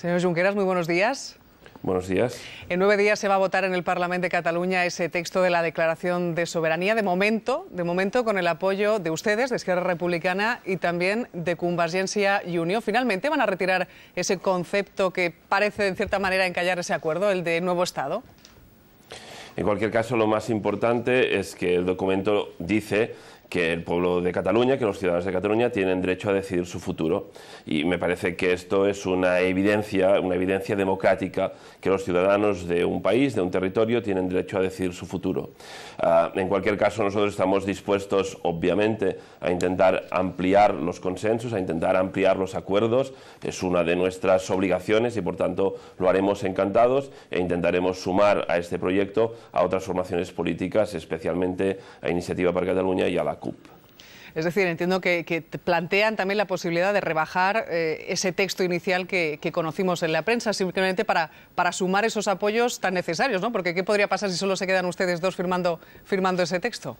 Señor Junqueras, muy buenos días. Buenos días. En nueve días se va a votar en el Parlamento de Cataluña ese texto de la Declaración de Soberanía, de momento, de momento con el apoyo de ustedes, de Esquerra Republicana y también de Convergencia y Unión. Finalmente van a retirar ese concepto que parece en cierta manera encallar ese acuerdo, el de nuevo Estado. En cualquier caso, lo más importante es que el documento dice que el pueblo de Cataluña, que los ciudadanos de Cataluña tienen derecho a decidir su futuro. Y me parece que esto es una evidencia, una evidencia democrática, que los ciudadanos de un país, de un territorio, tienen derecho a decidir su futuro. Ah, en cualquier caso, nosotros estamos dispuestos, obviamente, a intentar ampliar los consensos, a intentar ampliar los acuerdos. Es una de nuestras obligaciones y, por tanto, lo haremos encantados e intentaremos sumar a este proyecto a otras formaciones políticas, especialmente a Iniciativa para Cataluña y a la es decir, entiendo que, plantean también la posibilidad de rebajar eh, ese texto inicial que, conocimos en la prensa, simplemente para, para sumar esos apoyos tan necesarios, ¿no? Porque ¿qué podría pasar si solo se quedan ustedes dos firmando, firmando ese texto?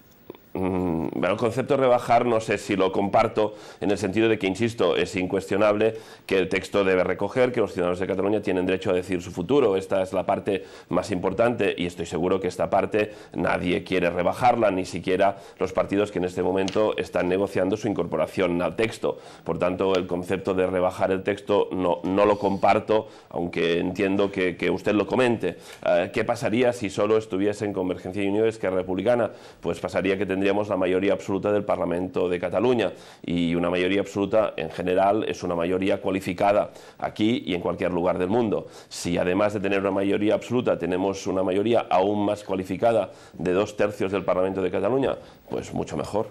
Bueno, mm, el concepto de rebajar no sé si lo comparto en el sentido de que, insisto, es incuestionable que el texto debe recoger que los ciudadanos de Cataluña tienen derecho a decir su futuro. Esta es la parte más importante y estoy seguro que esta parte nadie quiere rebajarla, ni siquiera los partidos que en este momento están negociando su incorporación al texto. Por tanto, el concepto de rebajar el texto no, no lo comparto, aunque entiendo que, que usted lo comente. Eh, ¿Qué pasaría si solo estuviesen Convergencia y Unión que Republicana? Pues pasaría que tendríamos la mayoría absoluta del Parlamento de Cataluña y una mayoría absoluta en general es una mayoría cualificada aquí y en cualquier lugar del mundo. Si además de tener una mayoría absoluta tenemos una mayoría aún más cualificada de dos tercios del Parlamento de Cataluña, pues mucho mejor.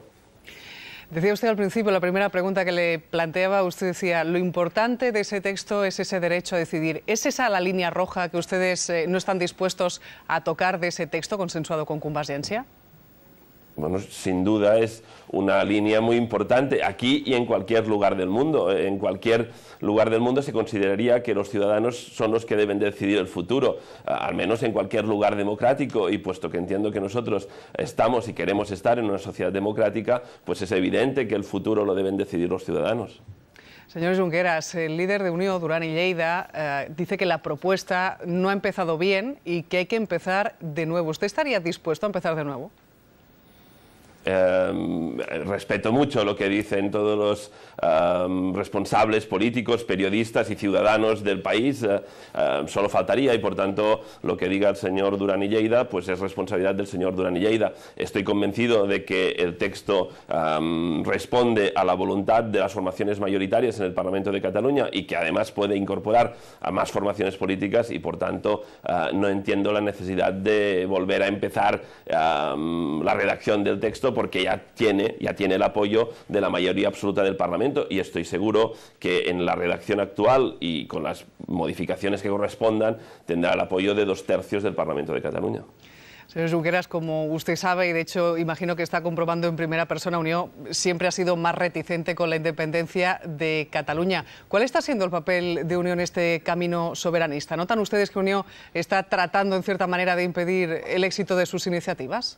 Decía usted al principio, la primera pregunta que le planteaba, usted decía, lo importante de ese texto es ese derecho a decidir. ¿Es esa la línea roja que ustedes eh, no están dispuestos a tocar de ese texto consensuado con Cumbas bueno, sin duda es una línea muy importante aquí y en cualquier lugar del mundo. En cualquier lugar del mundo se consideraría que los ciudadanos son los que deben decidir el futuro, al menos en cualquier lugar democrático. Y puesto que entiendo que nosotros estamos y queremos estar en una sociedad democrática, pues es evidente que el futuro lo deben decidir los ciudadanos. Señor Junqueras, el líder de Unión, Durán y Lleida, eh, dice que la propuesta no ha empezado bien y que hay que empezar de nuevo. ¿Usted estaría dispuesto a empezar de nuevo? Em, respeto mucho lo que dicen todos los em, responsables políticos, periodistas y ciudadanos del país, eh, em, solo faltaría y por tanto lo que diga el señor Durán y Lleida pues es responsabilidad del señor Durán y Lleida. Estoy convencido de que el texto responde a la voluntad de las formaciones mayoritarias en el Parlamento de Cataluña y que además puede incorporar a más formaciones políticas y por tanto eh, no entiendo la necesidad de volver a empezar la redacción del texto porque ya tiene, ya tiene el apoyo de la mayoría absoluta del Parlamento y estoy seguro que en la redacción actual y con las modificaciones que correspondan tendrá el apoyo de dos tercios del Parlamento de Cataluña. Señor Junqueras, como usted sabe, y de hecho imagino que está comprobando en primera persona, Unión siempre ha sido más reticente con la independencia de Cataluña. ¿Cuál está siendo el papel de Unión en este camino soberanista? ¿Notan ustedes que Unión está tratando, en cierta manera, de impedir el éxito de sus iniciativas?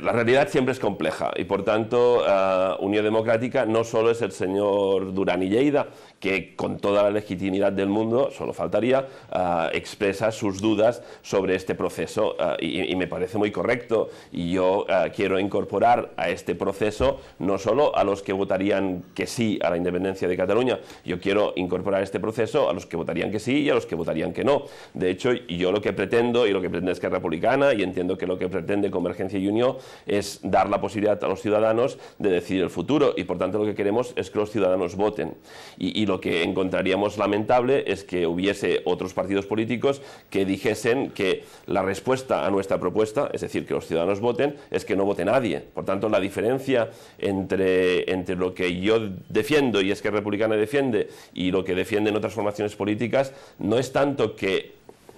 la realidad siempre es compleja y por tanto eh, Unión Democrática no solo es el señor Durán y Lleida, que con toda la legitimidad del mundo, solo faltaría, ah, expresa sus dudas sobre este proceso ah, y, me parece muy correcto. Y yo ah, quiero incorporar a este proceso no solo a los que votarían que sí a la independencia de Cataluña, yo quiero incorporar este proceso a los que votarían que sí y a los que votarían que no. De hecho, yo lo que pretendo y lo que pretende es que republicana y entiendo que lo que pretende Convergencia y Unión es dar la posibilidad a los ciudadanos de decidir el futuro y por tanto lo que queremos es que los ciudadanos voten. y lo que encontraríamos lamentable es que hubiese otros partidos políticos que dijesen que la respuesta a nuestra propuesta, es decir, que los ciudadanos voten, es que no vote nadie. Por tanto, la diferencia entre, entre lo que yo defiendo y es que Republicana defiende y lo que defienden otras formaciones políticas no es tanto que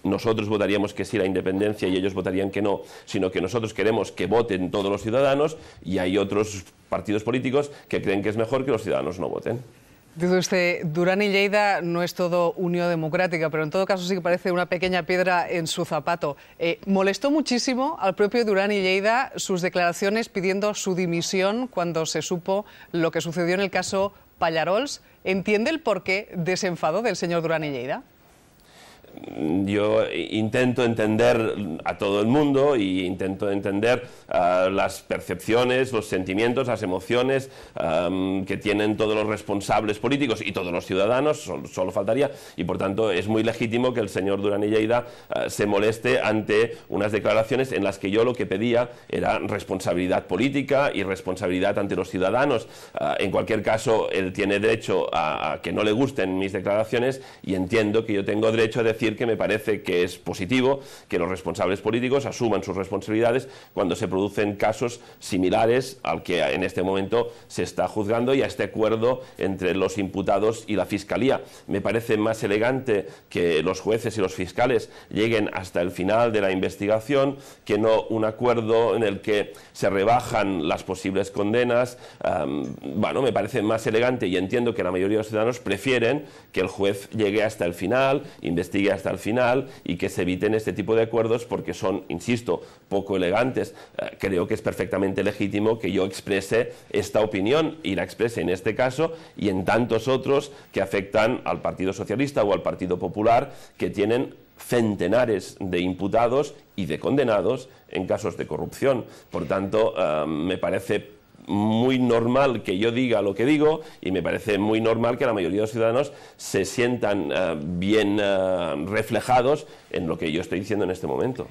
nosotros votaríamos que sí la independencia y ellos votarían que no, sino que nosotros queremos que voten todos los ciudadanos y hay otros partidos políticos que creen que es mejor que los ciudadanos no voten. Dice usted, Durán y Lleida no es todo unión democrática, pero en todo caso sí que parece una pequeña piedra en su zapato. Eh, molestó muchísimo al propio Durán y Lleida sus declaraciones pidiendo su dimisión cuando se supo lo que sucedió en el caso Pallarols. ¿Entiende el porqué desenfado del señor Durán y Lleida? yo intento entender a todo el mundo y intento entender ah, las percepciones, los sentimientos, las emociones que tienen todos los responsables políticos y todos los ciudadanos, solo, faltaría, y por tanto es muy legítimo que el señor Durán y Lleida ah, se moleste ante unas declaraciones en las que yo lo que pedía era responsabilidad política y responsabilidad ante los ciudadanos. Ah, en cualquier caso, él tiene derecho a, a que no le gusten mis declaraciones y entiendo que yo tengo derecho a decir que me parece que es positivo que los responsables políticos asuman sus responsabilidades cuando se producen casos similares al que en este momento se está juzgando y a este acuerdo entre los imputados y la Fiscalía. Me parece más elegante que los jueces y los fiscales lleguen hasta el final de la investigación que no un acuerdo en el que se rebajan las posibles condenas. bueno, me parece más elegante y entiendo que la mayoría de los ciudadanos prefieren que el juez llegue hasta el final, investigue hasta el final y que se eviten este tipo de acuerdos porque son, insisto, poco elegantes. Eh, creo que es perfectamente legítimo que yo exprese esta opinión y la exprese en este caso y en tantos otros que afectan al Partido Socialista o al Partido Popular que tienen centenares de imputados y de condenados en casos de corrupción. Por tanto, eh, me parece muy normal que yo diga lo que digo y me parece muy normal que la mayoría de los ciudadanos se sientan eh, bien eh, reflejados en lo que yo estoy diciendo en este momento.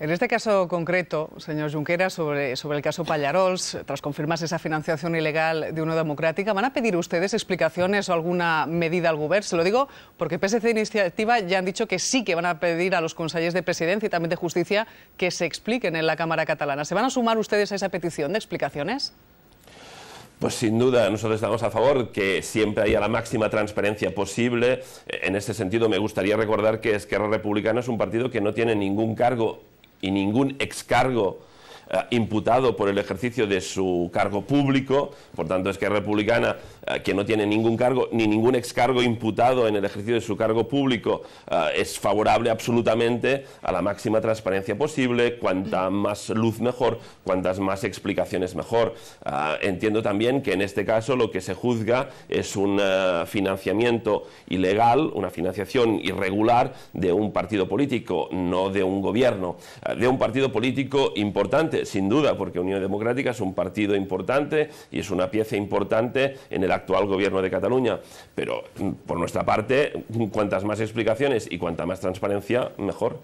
En este caso concreto, señor Junquera, sobre, sobre el caso Pallarols, tras confirmarse esa financiación ilegal de una Democrática, ¿van a pedir ustedes explicaciones o alguna medida al gobierno? Se lo digo porque PSC e Iniciativa ya han dicho que sí que van a pedir a los consejeros de Presidencia y también de Justicia que se expliquen en la Cámara catalana. ¿Se van a sumar ustedes a esa petición de explicaciones? Pues sin duda, nosotros estamos a favor que siempre haya la máxima transparencia posible. Eh, en este sentido, me gustaría recordar que Esquerra Republicana es un partido que no tiene ningún cargo y ningún excargo eh, imputado por el ejercicio de su cargo público. Por tanto, Esquerra Republicana eh, que no tiene ningún cargo ni ningún excargo imputado en el ejercicio de su cargo público, eh, es favorable absolutamente a la máxima transparencia posible, cuanta más luz mejor, cuantas más explicaciones mejor. Eh, entiendo también que en este caso lo que se juzga es un financiamiento ilegal, una financiación irregular de un partido político, no de un gobierno, de un partido político importante, sin duda, porque Unión Democrática es un partido importante y es una pieza importante en el actual gobierno de Cataluña. Pero mm, por nuestra parte, cuantas más explicaciones y cuanta más transparencia, mejor.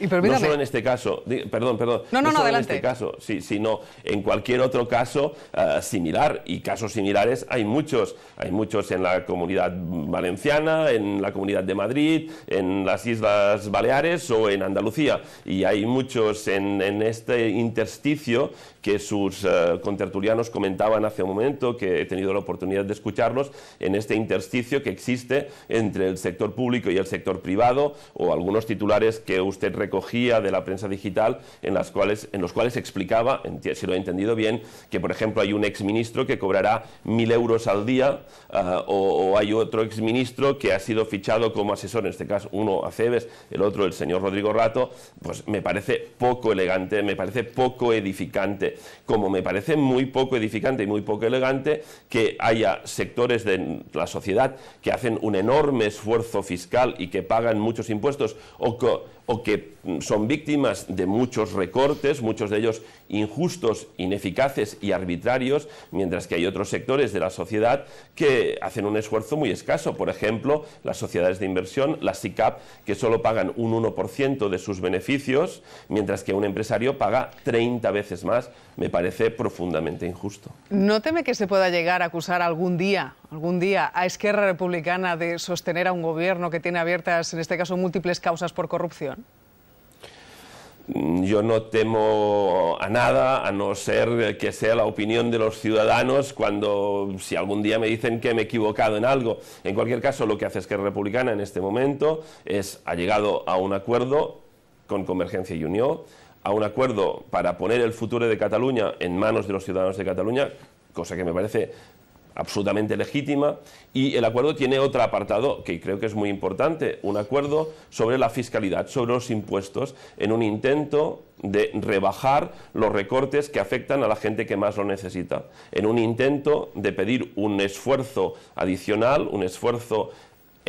no solo en este caso, perdón, perdón. No, en este caso, sí, sino en cualquier otro caso eh, similar. Y casos similares hay muchos. Hay muchos en la comunidad valenciana, en la comunidad de Madrid, en las Islas Baleares o en Andalucía. Y hay muchos en, en este intersticio que sus eh, contertulianos comentaban hace un momento, que he tenido la oportunidad de escucharlos, en este intersticio que existe entre el sector público y el sector privado, o algunos titulares que usted recogía de la prensa digital, en, las cuales, en los cuales explicaba, si lo he entendido bien, que por ejemplo hay un exministro que cobrará mil euros al día, eh, o, o, hay otro exministro que ha sido fichado como asesor, en este caso uno a Cebes, el otro el señor Rodrigo Rato, pues me parece poco elegante, me parece poco edificante como me parece muy poco edificante y muy poco elegante que haya sectores de la sociedad que hacen un enorme esfuerzo fiscal y que pagan muchos impuestos o que o que son víctimas de muchos recortes, muchos de ellos injustos, ineficaces y arbitrarios, mientras que hay otros sectores de la sociedad que hacen un esfuerzo muy escaso. Por ejemplo, las sociedades de inversión, las SICAP, que solo pagan un 1% de sus beneficios, mientras que un empresario paga 30 veces más. Me parece profundamente injusto. ¿No teme que se pueda llegar a acusar algún día, algún día, a Esquerra Republicana de sostener a un gobierno que tiene abiertas, en este caso, múltiples causas por corrupción? Yo no temo a nada, a no ser que sea la opinión de los ciudadanos cuando, si algún día me dicen que me he equivocado en algo. En cualquier caso, lo que hace Esquerra Republicana en este momento es, ha llegado a un acuerdo con Convergencia y Unión, a un acuerdo para poner el futuro de Cataluña en manos de los ciudadanos de Cataluña, cosa que me parece absolutamente legítima, y el acuerdo tiene otro apartado que creo que es muy importante, un acuerdo sobre la fiscalidad, sobre los impuestos, en un intento de rebajar los recortes que afectan a la gente que más lo necesita, en un intento de pedir un esfuerzo adicional, un esfuerzo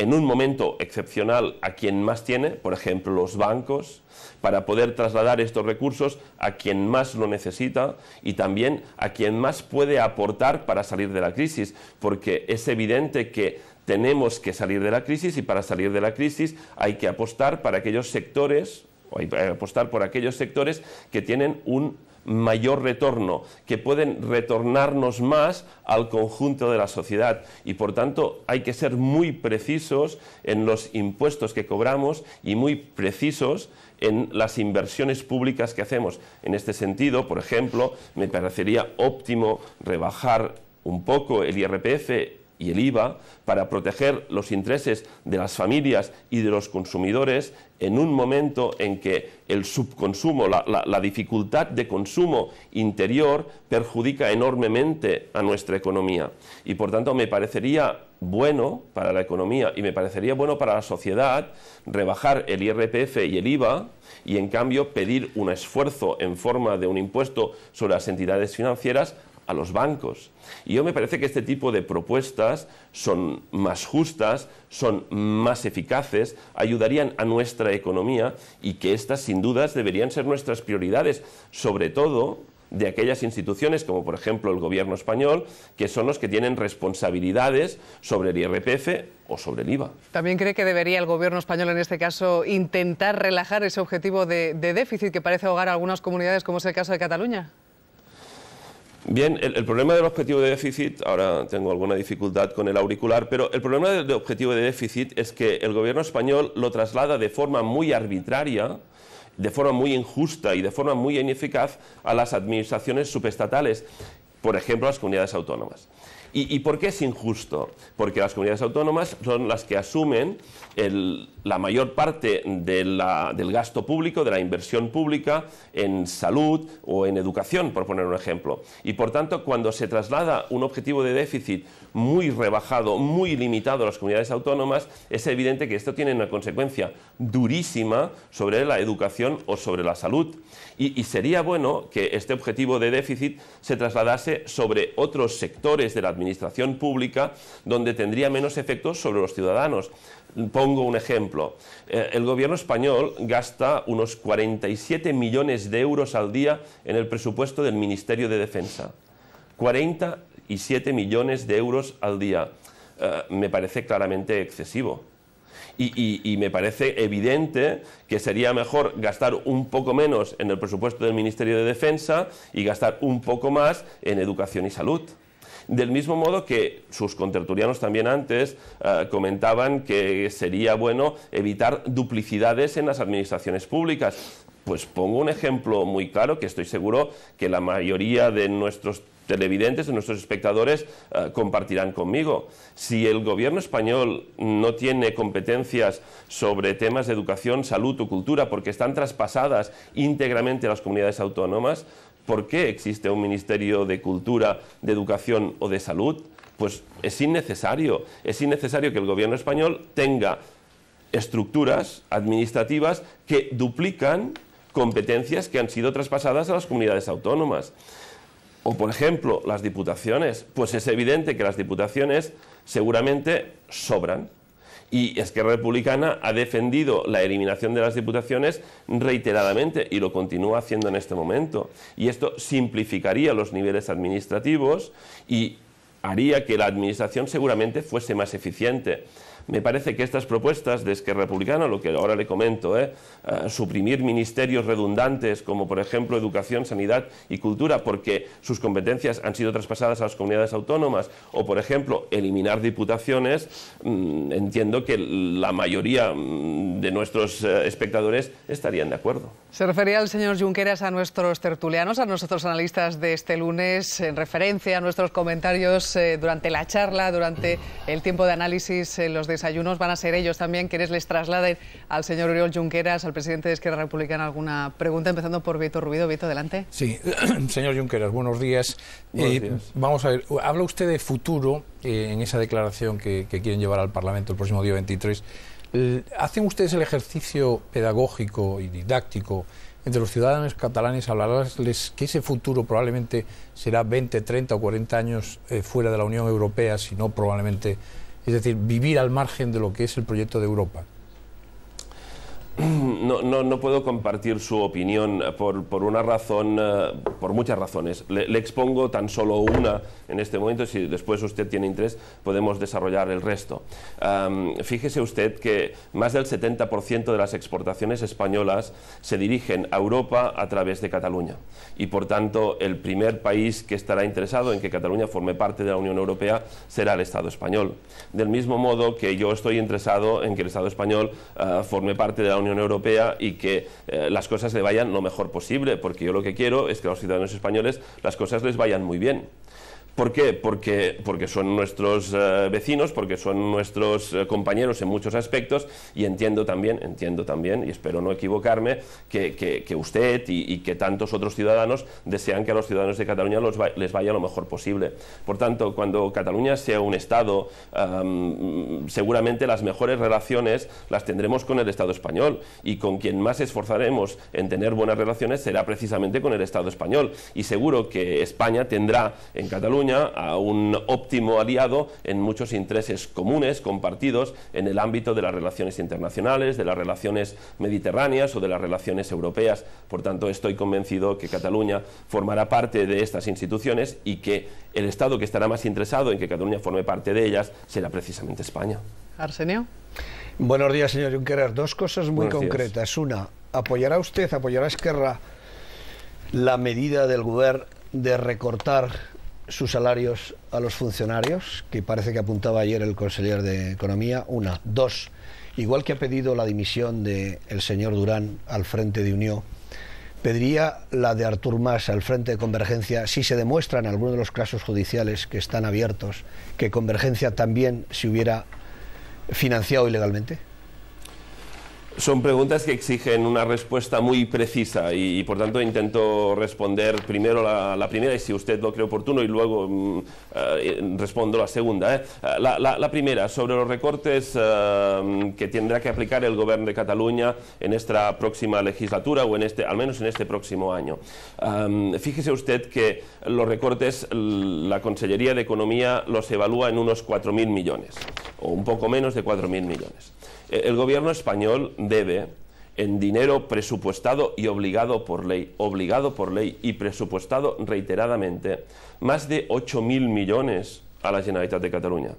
en un momento excepcional a quien más tiene, por ejemplo los bancos, para poder trasladar estos recursos a quien más lo necesita y también a quien más puede aportar para salir de la crisis, porque es evidente que tenemos que salir de la crisis y para salir de la crisis hay que apostar para aquellos sectores, hay apostar por aquellos sectores que tienen un mayor retorno, que pueden retornarnos más al conjunto de la sociedad. Y por tanto hay que ser muy precisos en los impuestos que cobramos y muy precisos en las inversiones públicas que hacemos. En este sentido, por ejemplo, me parecería óptimo rebajar un poco el IRPF y el IVA para proteger los intereses de las familias y de los consumidores en un momento en que el subconsumo, la, dificultad de consumo interior perjudica enormemente a nuestra economía. Y por tanto me parecería bueno para la economía y me parecería bueno para la sociedad rebajar el IRPF y el IVA y en cambio pedir un esfuerzo en forma de un impuesto sobre las entidades financieras a los bancos. Y yo me parece que este tipo de propuestas son más justas, son más eficaces, ayudarían a nuestra economía y que estas sin dudas deberían ser nuestras prioridades, sobre todo de aquellas instituciones como por ejemplo el gobierno español, que son los que tienen responsabilidades sobre el IRPF o sobre el IVA. ¿También cree que debería el gobierno español en este caso intentar relajar ese objetivo de, de déficit que parece ahogar a algunas comunidades como es el caso de Cataluña? Bien, el, problema del objetivo de déficit, ahora tengo alguna dificultad con el auricular, pero el problema del objetivo de déficit es que el gobierno español lo traslada de forma muy arbitraria, de forma muy injusta y de forma muy ineficaz a las administraciones subestatales, por ejemplo, las comunidades autónomas. ¿Y, por qué es injusto? Porque las comunidades autónomas son las que asumen la mayor parte del gasto público, de la inversión pública en salud o en educación, por poner un ejemplo. Y por tanto, cuando se traslada un objetivo de déficit muy rebajado, muy limitado a las comunidades autónomas, es evidente que esto tiene una consecuencia durísima sobre la educación o sobre la salud. Y, y sería bueno que este objetivo de déficit se trasladase sobre otros sectores de la administración pública donde tendría menos efectos sobre los ciudadanos. Pongo un ejemplo. Eh, el gobierno español gasta unos 47 millones de euros al día en el presupuesto del Ministerio de Defensa. 47 millones de euros al día. Eh, me parece claramente excesivo. y, me parece evidente que sería mejor gastar un poco menos en el presupuesto del Ministerio de Defensa y gastar un poco más en educación y salud. Del mismo modo que sus contertulianos también antes eh, comentaban que sería bueno evitar duplicidades en las administraciones públicas. Pues pongo un ejemplo muy claro que estoy seguro que la mayoría de nuestros televidentes, de nuestros espectadores, eh, compartirán conmigo. Si el gobierno español no tiene competencias sobre temas de educación, salud o cultura, porque están traspasadas íntegramente a las comunidades autónomas, ¿Por qué existe un Ministerio de Cultura, de Educación o de Salud? Pues es innecesario. Es innecesario que el gobierno español tenga estructuras administrativas que duplican competencias que han sido traspasadas a las comunidades autónomas. O, por ejemplo, las diputaciones. Pues es evidente que las diputaciones seguramente sobran y que Republicana ha defendido la eliminación de las diputaciones reiteradamente y lo continúa haciendo en este momento. Y esto simplificaría los niveles administrativos y haría que la administración seguramente fuese más eficiente. Me parece que estas propuestas de Esquerra Republicana, lo que ahora le comento, eh, suprimir ministerios redundantes como por ejemplo educación, sanidad y cultura, porque sus competencias han sido traspasadas a las comunidades autónomas, o por ejemplo eliminar diputaciones, mm, entiendo que la mayoría mm, de nuestros eh, espectadores estarían de acuerdo. Se refería el señor Junqueras a nuestros tertulianos, a nosotros analistas de este lunes, en referencia a nuestros comentarios eh, durante la charla, durante el tiempo de análisis los desayunos van a ser ellos también quienes les trasladen al señor Oriol Junqueras, al presidente de Esquerra Republicana, alguna pregunta, empezando por Vito Rubido. Vito, adelante. Sí, señor Junqueras, buenos días. Buenos eh, Vamos a ver, habla usted de futuro eh, en esa declaración que, quieren llevar al Parlamento el próximo día 23. ¿Hacen ustedes el ejercicio pedagógico y didáctico entre los ciudadanos catalanes, hablarles que ese futuro probablemente será 20, 30 o 40 años eh, fuera de la Unión Europea, si no probablemente es decir, vivir al margen de lo que es el proyecto de Europa. no, no, no, puedo compartir su opinión eh, por, por una razón, eh, por muchas razones. Le, expongo tan solo una en este momento, si después usted tiene interés podemos desarrollar el resto. fíjese usted que más del 70% de las exportaciones españolas se dirigen a Europa a través de Cataluña y por tanto el primer país que estará interesado en que Cataluña forme parte de la Unión Europea será el Estado español. Del mismo modo que yo estoy interesado en que el Estado español eh, forme parte de la Unión Europea y que eh, las cosas le vayan lo mejor posible, porque yo lo que quiero es que a los ciudadanos españoles las cosas les vayan muy bien. ¿Por qué? Porque, porque son nuestros eh, vecinos, porque son nuestros eh, compañeros en muchos aspectos y entiendo también, entiendo también, y espero no equivocarme, que, que, usted y, que tantos otros ciudadanos desean que a los ciudadanos de Cataluña les vaya lo mejor posible. Por tanto, cuando Cataluña sea un Estado, seguramente las mejores relaciones las tendremos con el Estado español y con quien más esforzaremos en tener buenas relaciones será precisamente con el Estado español. Y seguro que España tendrá en Cataluña a un óptimo aliado en muchos intereses comunes, compartidos, en el ámbito de las relaciones internacionales, de las relaciones mediterráneas o de las relaciones europeas. Por tanto, estoy convencido que Cataluña formará parte de estas instituciones y que el Estado que estará más interesado en que Cataluña forme parte de ellas será precisamente España. Arsenio. Buenos días, señor Junqueras. Dos cosas muy concretas. Una, ¿apoyará usted, apoyará Esquerra la medida del gobierno de recortar sus salarios a los funcionarios, que parece que apuntaba ayer el consejero de Economía, una. Dos, igual que ha pedido la dimisión del señor Durán al frente de Unión, pediría la de Artur Mas al frente de Convergencia si se demuestra en alguno de los casos judiciales que están abiertos que Convergencia también se hubiera financiado ilegalmente. Son preguntas que exigen una respuesta muy precisa y, por tanto intento responder primero la, primera y si usted lo cree oportuno y luego mm, eh, respondo la segunda. ¿eh? Eh, la, primera, sobre los recortes que tendrá que aplicar el gobierno de Cataluña en esta próxima legislatura o en este, al menos en este próximo año. fíjese usted que los recortes, la Consellería de Economía los evalúa en unos 4.000 millones o un poco menos de 4.000 millones. E-, el gobierno español debe, en dinero presupuestado y obligado por ley, obligado por ley y presupuestado reiteradamente, más de 8.000 millones a la Generalitat de Cataluña.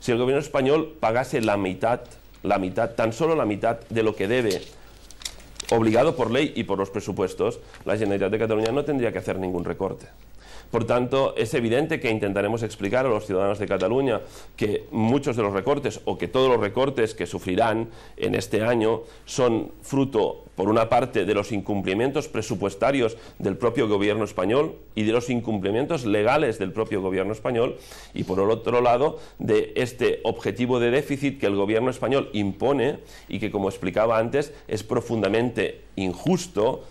Si el gobierno español pagase la mitad, la mitad, tan solo la mitad de lo que debe, obligado por ley y por los presupuestos, la Generalitat de Cataluña no tendría que hacer ningún recorte. Por tanto, es evidente que intentaremos explicar a los ciudadanos de Cataluña que muchos de los recortes o que todos los recortes que sufrirán en este año son fruto, por una parte, de los incumplimientos presupuestarios del propio gobierno español y de los incumplimientos legales del propio gobierno español y, por el otro lado, de este objetivo de déficit que el gobierno español impone y que, como explicaba antes, es profundamente injusto,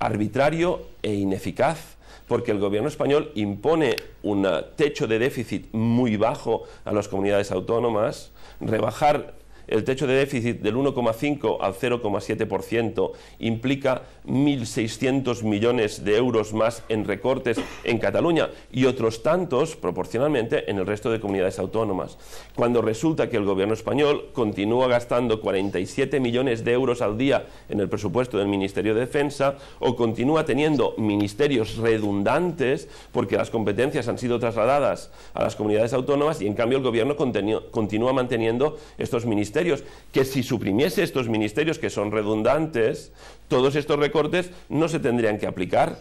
arbitrario e ineficaz porque el gobierno español impone un techo de déficit muy bajo a las comunidades autónomas, rebajar el techo de déficit del 1,5 al 0,7% implica 1.600 millones de euros más en recortes en Cataluña y otros tantos proporcionalmente en el resto de comunidades autónomas. Cuando resulta que el gobierno español continúa gastando 47 millones de euros al día en el presupuesto del Ministerio de Defensa o continúa teniendo ministerios redundantes porque las competencias han sido trasladadas a las comunidades autónomas y en cambio el gobierno continúa manteniendo estos ministerios que si suprimiese estos ministerios que son redundantes, todos estos recortes no se tendrían que aplicar,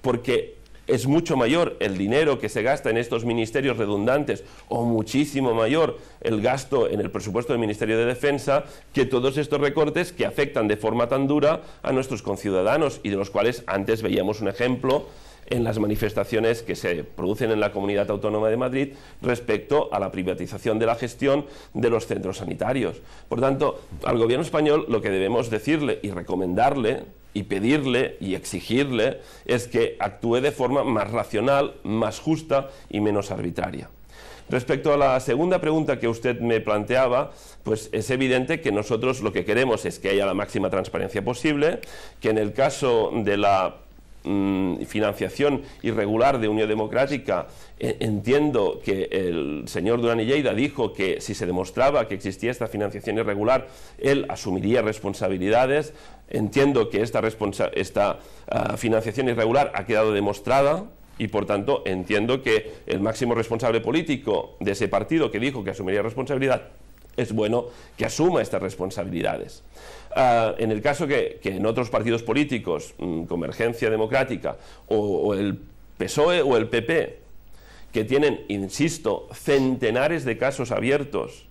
porque es mucho mayor el dinero que se gasta en estos ministerios redundantes o muchísimo mayor el gasto en el presupuesto del Ministerio de Defensa que todos estos recortes que afectan de forma tan dura a nuestros conciudadanos y de los cuales antes veíamos un ejemplo en las manifestaciones que se producen en la Comunidad Autónoma de Madrid respecto a la privatización de la gestión de los centros sanitarios. Por tanto, al gobierno español lo que debemos decirle y recomendarle y pedirle y exigirle es que actúe de forma más racional, más justa y menos arbitraria. Respecto a la segunda pregunta que usted me planteaba, pues es evidente que nosotros lo que queremos es que haya la máxima transparencia posible, que en el caso de la Mm, financiación irregular de Unión Democrática, e, entiendo que el señor Durán y dijo que si se demostraba que existía esta financiación irregular, él asumiría responsabilidades. Entiendo que esta, esta ah, financiación irregular ha quedado demostrada y por tanto entiendo que el máximo responsable político de ese partido que dijo que asumiría responsabilidad es bueno que asuma estas responsabilidades. Ah, en el caso que, en otros partidos políticos, mm, Convergencia Democrática o, el PSOE o el PP, e que tienen, insisto, centenares de casos abiertos,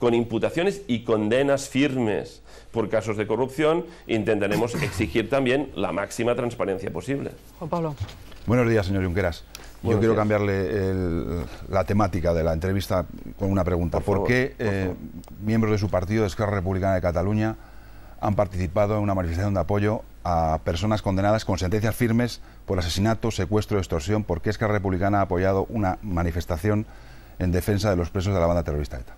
con imputaciones y condenas firmes por casos de corrupción, intentaremos exigir también la máxima transparencia posible. Juan Pablo. Buenos días, señor Junqueras. Yo quiero cambiarle la temática de la entrevista con una pregunta. ¿Por, qué por eh, miembros de su partido, Esquerra Republicana de Cataluña, han participado en una manifestación de apoyo a personas condenadas con sentencias firmes por asesinato, secuestro y extorsión, porque Esquerra Republicana ha apoyado una manifestación en defensa de los presos de la banda terrorista ETA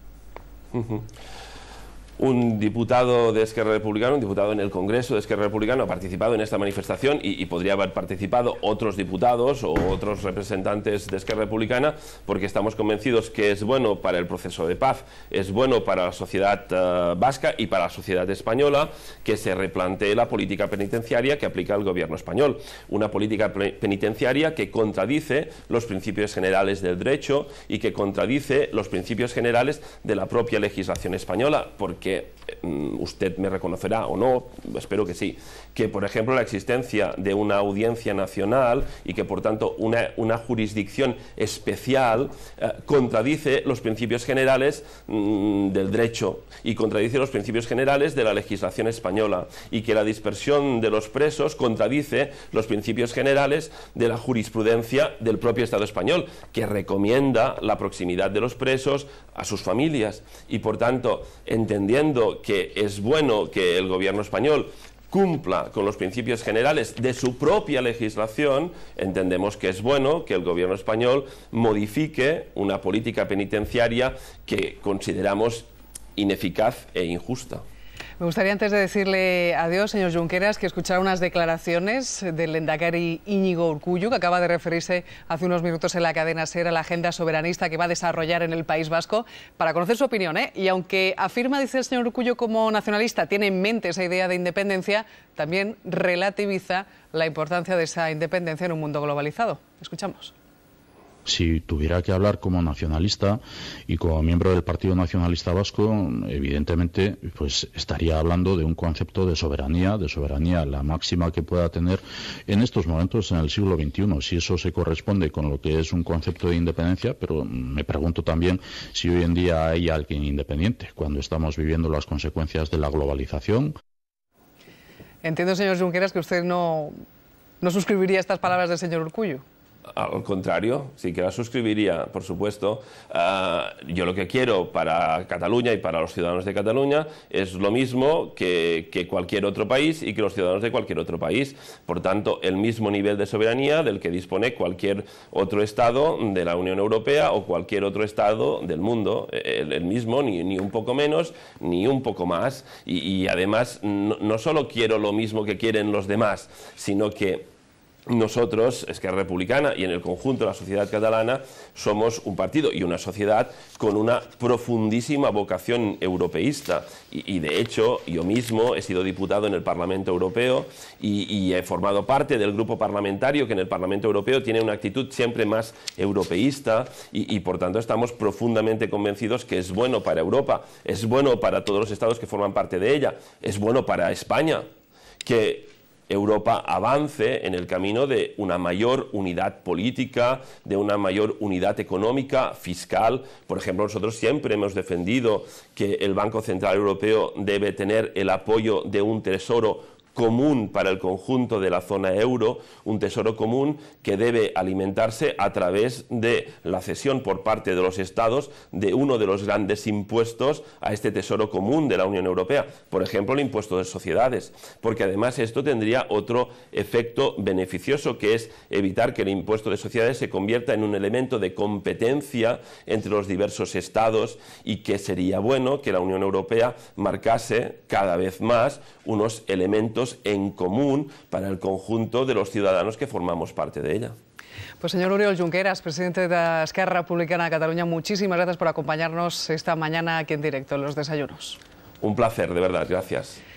un diputado de Esquerra Republicana, un diputado en el Congreso de Esquerra Republicana ha participado en esta manifestación y, podría haber participado otros diputados o otros representantes de Esquerra Republicana porque estamos convencidos que es bueno para el proceso de paz, es bueno para la sociedad eh, vasca y para la sociedad española que se replantee la política penitenciaria que aplica el gobierno español. Una política penitenciaria que contradice los principios generales del derecho y que contradice los principios generales de la propia legislación española porque que mm, usted me reconocerá o no, espero que sí, que por ejemplo la existencia de una audiencia nacional y que por tanto una, una jurisdicción especial eh, contradice los principios generales mm, del derecho y contradice los principios generales de la legislación española y que la dispersión de los presos contradice los principios generales de la jurisprudencia del propio Estado español, que recomienda la proximidad de los presos a sus familias y por tanto entendiendo entendiendo que es bueno que el gobierno español cumpla con los principios generales de su propia legislación, entendemos que es bueno que el gobierno español modifique una política penitenciaria que consideramos ineficaz e injusta. Me gustaría antes de decirle adiós, señor Junqueras, que escuchar unas declaraciones del Lendakari Íñigo Urcuyo, que acaba de referirse hace unos minutos en la cadena SER a la agenda soberanista que va a desarrollar en el País Vasco, para conocer su opinión. ¿eh? Y aunque afirma, dice el señor Urcuyo, como nacionalista, tiene en mente esa idea de independencia, también relativiza la importancia de esa independencia en un mundo globalizado. Escuchamos si tuviera que hablar como nacionalista y como miembro del Partido Nacionalista Vasco, evidentemente, pues estaría hablando de un concepto de soberanía, de soberanía la máxima que pueda tener en estos momentos en el siglo XXI. Si eso se corresponde con lo que es un concepto de independencia, pero me pregunto también si hoy en día hay alguien independiente cuando estamos viviendo las consecuencias de la globalización. Entiendo, señor Junqueras, que usted no, no suscribiría estas palabras del señor Urcullo. Al contrario, sí que la suscribiría, por supuesto. Ah, yo lo que quiero para Cataluña y para los ciudadanos de Cataluña es lo mismo que, cualquier otro país y que los ciudadanos de cualquier otro país. Por tanto, el mismo nivel de soberanía del que dispone cualquier otro Estado de la Unión Europea o cualquier otro Estado del mundo. El, mismo, ni, ni, un poco menos, ni un poco más. Y, además, no solo quiero lo mismo que quieren los demás, sino que nosotros, Esquerra Republicana y en el conjunto de la sociedad catalana, somos un partido y una sociedad con una profundísima vocación europeísta. Y, de hecho, yo mismo he sido diputado en el Parlamento Europeo y, he formado parte del grupo parlamentario que en el Parlamento Europeo tiene una actitud siempre más europeísta y, y por tanto estamos profundamente convencidos que es bueno para Europa, es bueno para todos los estados que forman parte de ella, es bueno para España, que Europa avance en el camino de una mayor unidad política, de una mayor unidad económica, fiscal. Por ejemplo, nosotros siempre hemos defendido que el Banco Central Europeo debe tener el apoyo de un tesoro común para el conjunto de la zona euro, un tesoro común que debe alimentarse a través de la cesión por parte de los estados de uno de los grandes impuestos a este tesoro común de la Unión Europea, por ejemplo el impuesto de sociedades, porque además esto tendría otro efecto beneficioso que es evitar que el impuesto de sociedades se convierta en un elemento de competencia entre los diversos estados y que sería bueno que la Unión Europea marcase cada vez más unos elementos en común para el conjunto de los ciudadanos que formamos parte de ella. Pues señor Uriol Junqueras, presidente de la Esquerra Republicana de Cataluña, muchísimas gracias por acompañarnos esta mañana aquí en directo en los desayunos. Un placer, de verdad, gracias.